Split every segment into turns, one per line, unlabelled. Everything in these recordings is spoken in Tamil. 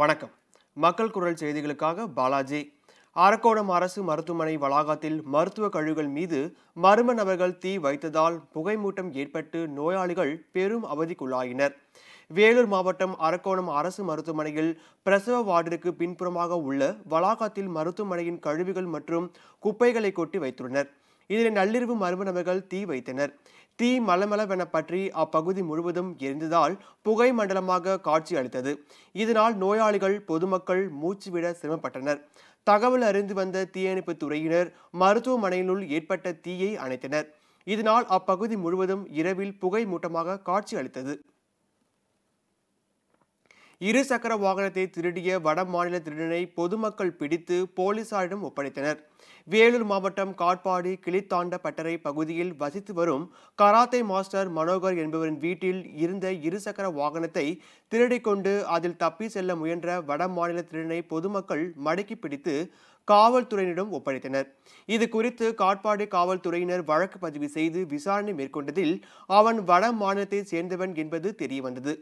வணக்கம் மக்கள் குரல் செய்திகளுக்காக பாலாஜி அரக்கோணம் அரசு மருத்துவமனை வளாகத்தில் மருத்துவ கழிவுகள் மீது மர்ம நபர்கள் தீ வைத்ததால் புகைமூட்டம் ஏற்பட்டு நோயாளிகள் பெரும் அவதிக்குள்ளாயினர் வேலூர் மாவட்டம் அரக்கோணம் அரசு மருத்துவமனையில் பிரசவ வார்டிற்கு பின்புறமாக உள்ள வளாகத்தில் மருத்துவமனையின் கழிவுகள் மற்றும் குப்பைகளை கொட்டி வைத்துள்ளனர் இதில் நள்ளிரவு மர்ம நபர்கள் தீ வைத்தனர் தீ மலமலவென பற்றி அப்பகுதி முழுவதும் எரிந்ததால் புகை மண்டலமாக காட்சி அளித்தது இதனால் நோயாளிகள் பொதுமக்கள் மூச்சுவிட சிரமப்பட்டனர் தகவல் அறிந்து வந்த தீயணைப்பு துறையினர் மருத்துவமனையினுள் ஏற்பட்ட தீயை அணைத்தனர் இதனால் அப்பகுதி முழுவதும் இரவில் புகை மூட்டமாக காட்சி அளித்தது இருசக்கர வாகனத்தை திருடிய வட மாநில திருடனை பொதுமக்கள் பிடித்து போலீசாரிடம் ஒப்படைத்தனர் வேலூர் மாவட்டம் காட்பாடி கிளித்தாண்ட பட்டறை பகுதியில் வசித்து வரும் கராத்தே மாஸ்டர் மனோகர் என்பவரின் வீட்டில் இருந்த இருசக்கர வாகனத்தை திருடிக்கொண்டு அதில் தப்பி செல்ல முயன்ற வட மாநில திருடனை பொதுமக்கள் மடக்கி பிடித்து காவல்துறையினிடம் ஒப்படைத்தனர் இது குறித்து காட்பாடி காவல்துறையினர் வழக்கு பதிவு செய்து விசாரணை மேற்கொண்டதில் அவன் வட மாநிலத்தைச் சேர்ந்தவன் என்பது தெரியவந்தது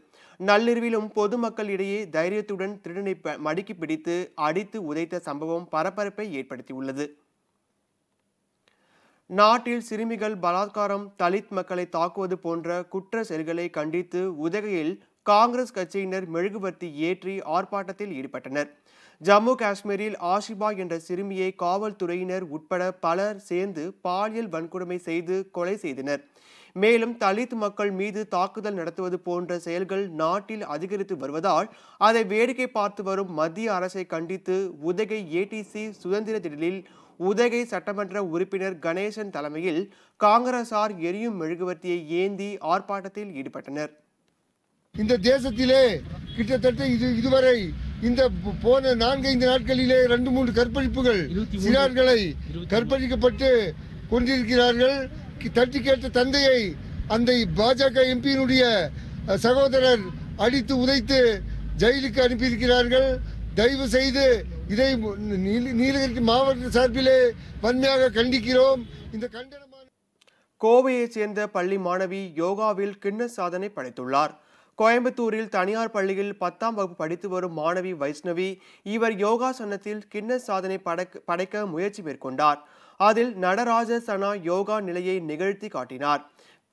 நள்ளிரவிலும் பொதுமக்களிடையே தைரியத்துடன் திருடனை மடுக்கி பிடித்து அடித்து உதைத்த சம்பவம் பரபரப்பை ஏற்படுத்தியுள்ளது நாட்டில் சிறுமிகள் பலாத்காரம் தலித் மக்களை தாக்குவது போன்ற குற்ற செயல்களை கண்டித்து உதகையில் காங்கிரஸ் கட்சியினர் மெழுகுவர்த்தி ஏற்றி ஆர்ப்பாட்டத்தில் ஈடுபட்டனர் ஜம்மு காஷ்மீரில் ஆஷிபா என்ற சிறுமியை காவல்துறையினர் உட்பட பலர் சேர்ந்து பாலியல் வன்கொடுமை செய்து கொலை செய்தனர் மேலும் தலித் மக்கள் மீது தாக்குதல் நடத்துவது போன்ற செயல்கள் நாட்டில் அதிகரித்து வருவதால் அதை வேடிக்கை பார்த்து வரும் மத்திய அரசை கண்டித்து உதகை ஏடிசி சுதந்திர திடலில் உதகை சட்டமன்ற உறுப்பினர் கணேசன் தலைமையில் காங்கிரசார் எரியும் மெழுகுவர்த்தியை ஏந்தி ஆர்ப்பாட்டத்தில் ஈடுபட்டனர் இந்த தேசத்திலே கிட்டத்தட்ட இது இதுவரை இந்த போன நான்கைந்து நாட்களிலே ரெண்டு மூன்று கற்பழிப்புகள் சிறார்களை கற்பழிக்கப்பட்டு கொண்டிருக்கிறார்கள் தட்டி கேட்ட தந்தையை அந்த பாஜக எம்பியினுடைய சகோதரர் அடித்து உதைத்து ஜெயிலுக்கு அனுப்பியிருக்கிறார்கள் தயவு செய்து இதை நீலகிரி மாவட்ட சார்பிலே வன்மையாக கண்டிக்கிறோம் இந்த கண்டனமான கோவையைச் சேர்ந்த பள்ளி மாணவி யோகாவில் கிண்ண சாதனை படைத்துள்ளார் கோயம்புத்தூரில் தனியார் பள்ளியில் பத்தாம் வகுப்பு படித்து வரும் மாணவி வைஷ்ணவி இவர் யோகாசனத்தில் கின்னஸ் சாதனை படைக்க படைக்க முயற்சி மேற்கொண்டார் அதில் நடராஜ சனா யோகா நிலையை நிகழ்த்தி காட்டினார்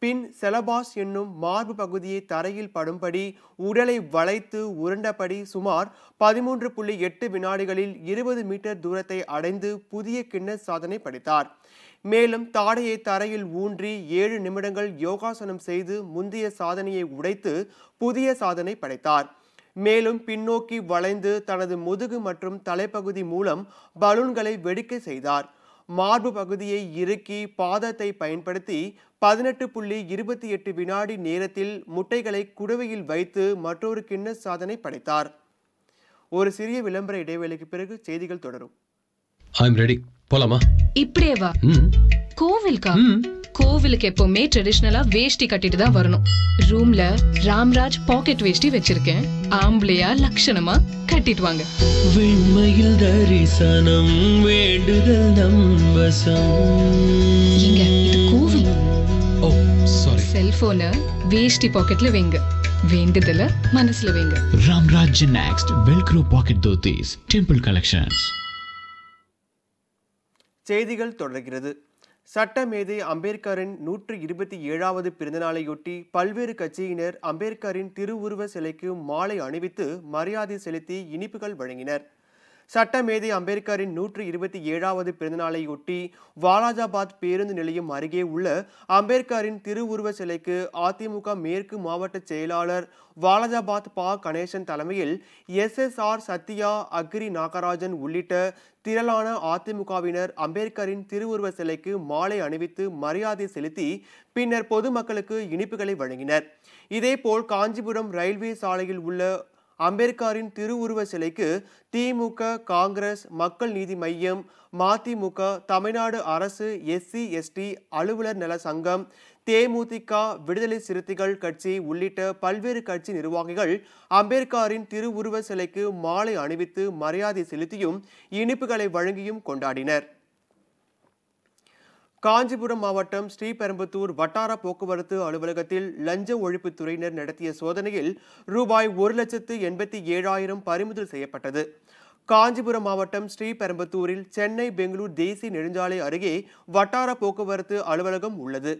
பின் செலபாஸ் என்னும் மார்பு பகுதியை தரையில் படும்படி உடலை வளைத்து உருண்டபடி சுமார் பதிமூன்று புள்ளி எட்டு வினாடிகளில் இருபது மீட்டர் தூரத்தை அடைந்து புதிய கிண்ண சாதனை படித்தார் மேலும் தாடையை தரையில் ஊன்றி ஏழு நிமிடங்கள் யோகாசனம் செய்து முந்தைய சாதனையை உடைத்து புதிய சாதனை படைத்தார் மேலும் பின்னோக்கி வளைந்து தனது முதுகு மற்றும் தலைப்பகுதி மூலம் பலூன்களை வெடிக்க செய்தார் மார்பு பகுதியை இறுக்கி பாதத்தை பயன்படுத்தி பதினெட்டு புள்ளி இருபத்தி எட்டு வினாடி நேரத்தில் முட்டைகளை குடுவையில் வைத்து மற்றொரு கிண்ண சாதனை படைத்தார் ஒரு சிறிய விளம்பர இடைவேளைக்கு பிறகு செய்திகள் தொடரும் ஐம் ரெடி போலாமா இப்படியே வா கோவிலுக்கா கோவிலுக்கு எப்பவுமே ட்ரெடிஷ்னலா வேஷ்டி கட்டிட்டு தான் வரணும் ரூம்ல ராம்ராஜ் பாக்கெட் வேஷ்டி வச்சிருக்கேன் ஆம்பளையா லட்சணமா கட்டிட்டு வாங்க வெண்மையில் தரிசனம் வேண்டுதல் நம்பசம் இங்க இது கோவில் ஓ சாரி செல்போனை வேஷ்டி பாக்கெட்ல வைங்க வேண்டுதல மனசுல வைங்க Ramraj next velcro pocket dhotis temple collections செய்திகள் தொடர்கிறது சட்டமேதை அம்பேத்கரின் நூற்று இருபத்தி ஏழாவது பிறந்தநாளையொட்டி பல்வேறு கட்சியினர் அம்பேத்கரின் திருவுருவ சிலைக்கு மாலை அணிவித்து மரியாதை செலுத்தி இனிப்புகள் வழங்கினர் சட்டமேதை அம்பேத்கரின் நூற்று இருபத்தி ஏழாவது பிறந்தநாளையொட்டி வாலாஜாபாத் பேருந்து நிலையம் அருகே உள்ள அம்பேத்கரின் திருவுருவ சிலைக்கு அதிமுக மேற்கு மாவட்ட செயலாளர் வாலாஜாபாத் பா கணேசன் தலைமையில் S R Sathya agri Nagarajan உள்ளிட்ட திரளான அதிமுகவினர் அம்பேத்கரின் திருவுருவ சிலைக்கு மாலை அணிவித்து மரியாதை செலுத்தி பின்னர் பொதுமக்களுக்கு இனிப்புகளை வழங்கினர் இதேபோல் காஞ்சிபுரம் ரயில்வே சாலையில் உள்ள அம்பேத்கரின் திருவுருவ சிலைக்கு திமுக காங்கிரஸ் மக்கள் நீதி மையம் மதிமுக தமிழ்நாடு அரசு எஸ்சி எஸ்டி அலுவலர் நல சங்கம் தேமுதிக விடுதலை சிறுத்தைகள் கட்சி உள்ளிட்ட பல்வேறு கட்சி நிர்வாகிகள் அம்பேத்கரின் திருவுருவ சிலைக்கு மாலை அணிவித்து மரியாதை செலுத்தியும் இனிப்புகளை வழங்கியும் கொண்டாடினர் காஞ்சிபுரம் மாவட்டம் ஸ்ரீபெரும்புத்தூர் வட்டார போக்குவரத்து அலுவலகத்தில் லஞ்ச ஒழிப்புத்துறையினர் நடத்திய சோதனையில் ரூபாய் ஒரு லட்சத்து எண்பத்தி ஏழாயிரம் பறிமுதல் செய்யப்பட்டது காஞ்சிபுரம் மாவட்டம் ஸ்ரீபெரும்புத்தூரில் சென்னை பெங்களூர் தேசிய நெடுஞ்சாலை அருகே வட்டார போக்குவரத்து அலுவலகம் உள்ளது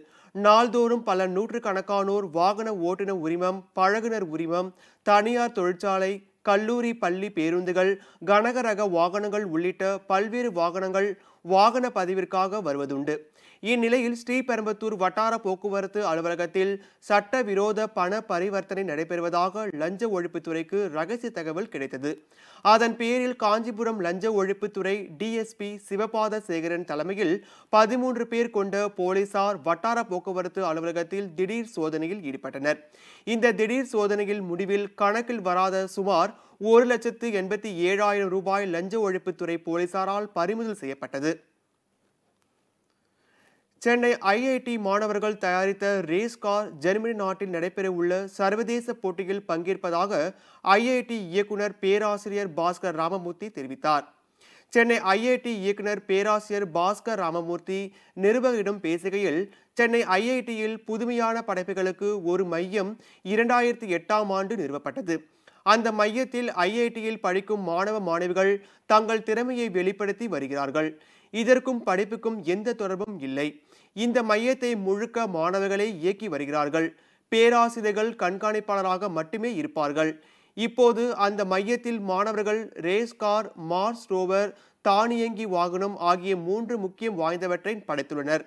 நாள்தோறும் பல நூற்றுக்கணக்கானோர் வாகன ஓட்டுநர் உரிமம் பழகுனர் உரிமம் தனியார் தொழிற்சாலை கல்லூரி பள்ளி பேருந்துகள் கனகரக வாகனங்கள் உள்ளிட்ட பல்வேறு வாகனங்கள் வாகன பதிவிற்காக வருவதுண்டு இந்நிலையில் ஸ்ரீபெரும்புத்தூர் வட்டார போக்குவரத்து அலுவலகத்தில் சட்டவிரோத பண பரிவர்த்தனை நடைபெறுவதாக லஞ்ச ஒழிப்புத்துறைக்கு ரகசிய தகவல் கிடைத்தது அதன் பேரில் காஞ்சிபுரம் லஞ்ச ஒழிப்புத்துறை டிஎஸ்பி சிவபாத சேகரன் தலைமையில் பதிமூன்று பேர் கொண்ட போலீசார் வட்டார போக்குவரத்து அலுவலகத்தில் திடீர் சோதனையில் ஈடுபட்டனர் இந்த திடீர் சோதனையில் முடிவில் கணக்கில் வராத சுமார் ஒரு லட்சத்து எண்பத்தி ஏழாயிரம் ரூபாய் லஞ்ச ஒழிப்புத்துறை போலீசாரால் பறிமுதல் செய்யப்பட்டது சென்னை ஐஐடி மாணவர்கள் தயாரித்த ரேஸ் கார் ஜெர்மனி நாட்டில் நடைபெற உள்ள சர்வதேச போட்டியில் பங்கேற்பதாக ஐஐடி இயக்குனர் பேராசிரியர் பாஸ்கர் ராமமூர்த்தி தெரிவித்தார் சென்னை ஐஐடி இயக்குனர் பேராசிரியர் பாஸ்கர் ராமமூர்த்தி நிருபர்களிடம் பேசுகையில் சென்னை ஐஐடியில் புதுமையான படைப்புகளுக்கு ஒரு மையம் இரண்டாயிரத்தி எட்டாம் ஆண்டு நிறுவப்பட்டது அந்த மையத்தில் ஐஐடியில் படிக்கும் மாணவ மாணவிகள் தங்கள் திறமையை வெளிப்படுத்தி வருகிறார்கள் இதற்கும் படிப்புக்கும் எந்த தொடர்பும் இல்லை இந்த மையத்தை முழுக்க மாணவர்களை இயக்கி வருகிறார்கள் பேராசிரியர்கள் கண்காணிப்பாளராக மட்டுமே இருப்பார்கள் இப்போது அந்த மையத்தில் மாணவர்கள் ரேஸ் கார் மார்ஸ் ரோவர் தானியங்கி வாகனம் ஆகிய மூன்று முக்கியம் வாய்ந்தவற்றை படைத்துள்ளனர்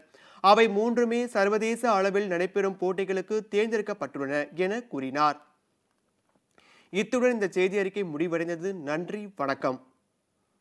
அவை மூன்றுமே சர்வதேச அளவில் நடைபெறும் போட்டிகளுக்கு தேர்ந்தெடுக்கப்பட்டுள்ளன என கூறினார் இத்துடன் இந்த செய்தி அறிக்கை முடிவடைந்தது நன்றி வணக்கம்